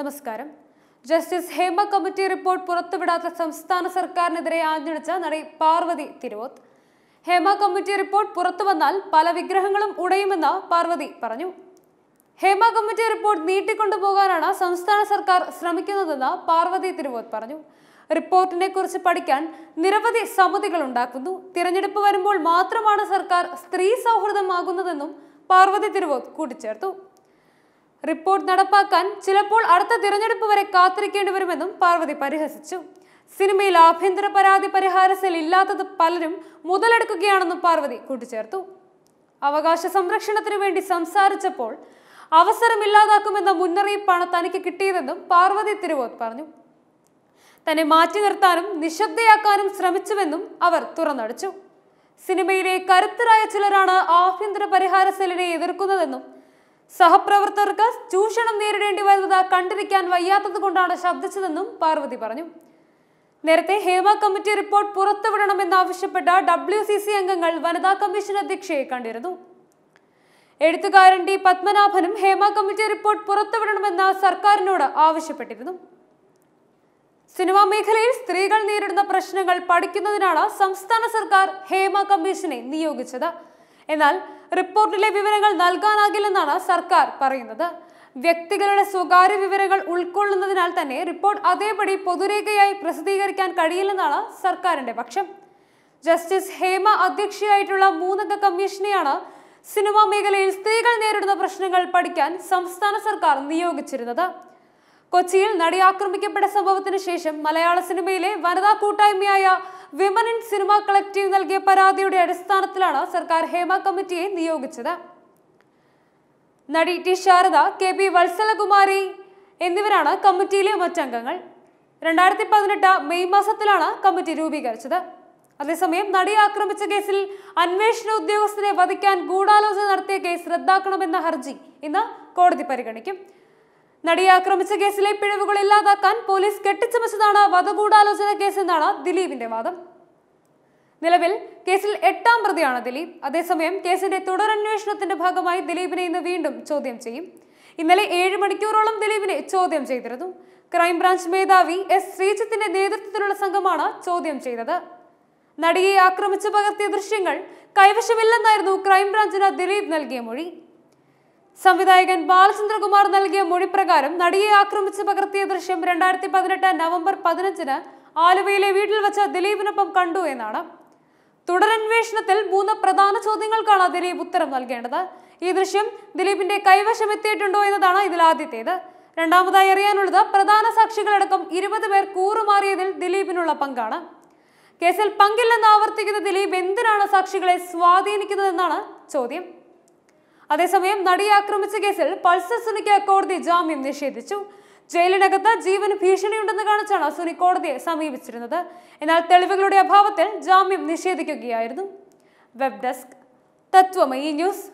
നമസ്കാരം justice Hema committee report പുറത്തുവിടാത്ത സംസ്ഥാന സർക്കാരിനെതിരെ ആഞ്ഞടിച്ച നടി പാർവതി തിരുവോത്ത് ഹേമ കമ്മിറ്റി റിപ്പോർട്ട് പുറത്തു വന്നാൽ പല വിഗ്രഹങ്ങളും ഉടയുമെന്ന് പാർവതി പറഞ്ഞു ഹേമ കമ്മിറ്റി റിപ്പോർട്ട് നീട്ടിക്കൊണ്ടുപോകാനാണ് സംസ്ഥാന സർക്കാർ ശ്രമിക്കുന്നതെന്ന് പാർവതി തിരുവോത്ത് പറഞ്ഞു റിപ്പോർട്ടിനെ കുറിച്ച് പഠിക്കാൻ നിരവധി സമിതികൾ ഉണ്ടാക്കുന്നു തിരഞ്ഞെടുപ്പ് വരുമ്പോൾ മാത്രമാണ് സർക്കാർ സ്ത്രീ സൗഹൃദമാകുന്നതെന്നും പാർവതി തിരുവോത്ത് കൂട്ടിച്ചേർത്തു റിപ്പോർട്ട് നടപ്പാക്കാൻ ചിലപ്പോൾ അടുത്ത തിരഞ്ഞെടുപ്പ് വരെ കാത്തിരിക്കേണ്ടി വരുമെന്നും പാർവതി പരിഹസിച്ചു സിനിമയിൽ ആഭ്യന്തര പരാതി പരിഹാര സെൽ ഇല്ലാത്തത് പലരും മുതലെടുക്കുകയാണെന്നും പാർവതി കൂട്ടിച്ചേർത്തു അവകാശ സംരക്ഷണത്തിനു വേണ്ടി സംസാരിച്ചപ്പോൾ അവസരമില്ലാതാക്കുമെന്ന മുന്നറിയിപ്പാണ് തനിക്ക് കിട്ടിയതെന്നും പാർവതി തിരുവോത് പറഞ്ഞു തന്നെ മാറ്റി നിർത്താനും നിശബ്ദയാക്കാനും ശ്രമിച്ചുവെന്നും അവർ തുറന്നടിച്ചു സിനിമയിലെ കരുത്തരായ ചിലരാണ് ആഭ്യന്തര പരിഹാര സെല്ലിനെ എതിർക്കുന്നതെന്നും സഹപ്രവർത്തകർക്ക് ചൂഷണം നേരിടേണ്ടി വരുന്നത് കണ്ടിരിക്കാൻ വയ്യാത്തത് കൊണ്ടാണ് ശബ്ദിച്ചതെന്നും പാർവതി പറഞ്ഞു നേരത്തെ ഹേമ കമ്മിറ്റി റിപ്പോർട്ട് പുറത്തുവിടണമെന്നാവശ്യപ്പെട്ട ഡബ്ല്യു സി സി അംഗങ്ങൾ വനിതാ കമ്മീഷൻ അധ്യക്ഷയെ കണ്ടിരുന്നു എഴുത്തുകാരൻ ഡി പത്മനാഭനും ഹേമ കമ്മിറ്റി റിപ്പോർട്ട് പുറത്തുവിടണമെന്ന് സർക്കാരിനോട് ആവശ്യപ്പെട്ടിരുന്നു സിനിമാ മേഖലയിൽ സ്ത്രീകൾ നേരിടുന്ന പ്രശ്നങ്ങൾ പഠിക്കുന്നതിനാണ് സംസ്ഥാന സർക്കാർ ഹേമ കമ്മീഷനെ നിയോഗിച്ചത് എന്നാൽ റിപ്പോർട്ടിലെ വിവരങ്ങൾ നൽകാനാകില്ലെന്നാണ് സർക്കാർ പറയുന്നത് വ്യക്തികളുടെ സ്വകാര്യ വിവരങ്ങൾ ഉൾക്കൊള്ളുന്നതിനാൽ തന്നെ റിപ്പോർട്ട് അതേപടി പൊതുരേഖയായി പ്രസിദ്ധീകരിക്കാൻ കഴിയില്ലെന്നാണ് സർക്കാരിന്റെ പക്ഷം ജസ്റ്റിസ് ഹേമ അധ്യക്ഷയായിട്ടുള്ള മൂന്നംഗ കമ്മീഷനെയാണ് സിനിമാ മേഖലയിൽ സ്ത്രീകൾ നേരിടുന്ന പ്രശ്നങ്ങൾ പഠിക്കാൻ സംസ്ഥാന സർക്കാർ നിയോഗിച്ചിരുന്നത് കൊച്ചിയിൽ നടി ആക്രമിക്കപ്പെട്ട സംഭവത്തിന് ശേഷം മലയാള സിനിമയിലെ വനിതാ കൂട്ടായ്മയായ വിമൻ ഇൻ സിനിമ കളക്റ്റീവ് നൽകിയ പരാതിയുടെ അടിസ്ഥാനത്തിലാണ് സർക്കാർ ഹേമ കമ്മിറ്റിയെ നിയോഗിച്ചത് നടി T Sarada K P Valsalakumari എന്നിവരാണ് കമ്മിറ്റിയിലെ മറ്റംഗങ്ങൾ രണ്ടായിരത്തി പതിനെട്ട് മെയ് മാസത്തിലാണ് കമ്മിറ്റി രൂപീകരിച്ചത് അതേസമയം നടി ആക്രമിച്ച കേസിൽ അന്വേഷണ ഉദ്യോഗസ്ഥരെ വധിക്കാൻ ഗൂഢാലോചന നടത്തിയ കേസ് റദ്ദാക്കണമെന്ന ഹർജി ഇന്ന് കോടതി പരിഗണിക്കും നടിയെ ആക്രമിച്ച കേസിലെ പിഴവുകൾ ഇല്ലാതാക്കാൻ പോലീസ് കെട്ടിച്ചമച്ചതാണ് വധഗൂഢാലോചന കേസെന്നാണ് ദിലീപിന്റെ വാദം നിലവിൽ കേസിൽ എട്ടാം പ്രതിയാണ് ദിലീപ് അതേസമയം കേസിന്റെ തുടരന്വേഷണത്തിന്റെ ഭാഗമായി ദിലീപിനെ ഇന്ന് വീണ്ടും ചോദ്യം ചെയ്യും ഇന്നലെ ഏഴ് മണിക്കൂറോളം ദിലീപിനെ ചോദ്യം ചെയ്തിരുന്നു ക്രൈംബ്രാഞ്ച് മേധാവി എസ് ശ്രീജിത്തിന്റെ നേതൃത്വത്തിലുള്ള സംഘമാണ് ചോദ്യം ചെയ്തത് നടിയെ ആക്രമിച്ചു പകർത്തിയ ദൃശ്യങ്ങൾ കൈവശമില്ലെന്നായിരുന്നു ക്രൈംബ്രാഞ്ചിന് ദിലീപ് നൽകിയ മൊഴി സംവിധായകൻ ബാലചന്ദ്രകുമാർ നൽകിയ പ്രകാരം നടിയെ ആക്രമിച്ച് പകർത്തിയ ദൃശ്യം രണ്ടായിരത്തി പതിനെട്ട് നവംബർ പതിനഞ്ചിന് ആലുവയിലെ വീട്ടിൽ വെച്ച് ദിലീപിനൊപ്പം കണ്ടു എന്നാണ് തുടരന്വേഷണത്തിൽ മൂന്ന് പ്രധാന ചോദ്യങ്ങൾക്കാണ് ദിലീപ് ഉത്തരം നൽകേണ്ടത് ഈ ദൃശ്യം ദിലീപിന്റെ കൈവശം എത്തിയിട്ടുണ്ടോ എന്നതാണ് ഇതിൽ ആദ്യത്തേത് രണ്ടാമതായി അറിയാനുള്ളത് പ്രധാന സാക്ഷികളടക്കം ഇരുപത് പേർ കൂറുമാറിയതിൽ ദിലീപിനുള്ള പങ്കാണ് കേസിൽ പങ്കില്ലെന്ന് ആവർത്തിക്കുന്ന ദിലീപ് എന്തിനാണ് സാക്ഷികളെ സ്വാധീനിക്കുന്നതെന്നാണ് ചോദ്യം അതേസമയം നടി ആക്രമിച്ച കേസിൽ പൾസർ സുനിക്ക് കോടതി ജാമ്യം നിഷേധിച്ചു ജയിലിനകത്ത് ജീവന് ഭീഷണിയുണ്ടെന്ന് കാണിച്ചാണ് സുനി കോടതിയെ സമീപിച്ചിരുന്നത് എന്നാൽ തെളിവുകളുടെ അഭാവത്തിൽ ജാമ്യം നിഷേധിക്കുകയായിരുന്നു വെബ് ഡെസ്ക് തത്വമയി ന്യൂസ്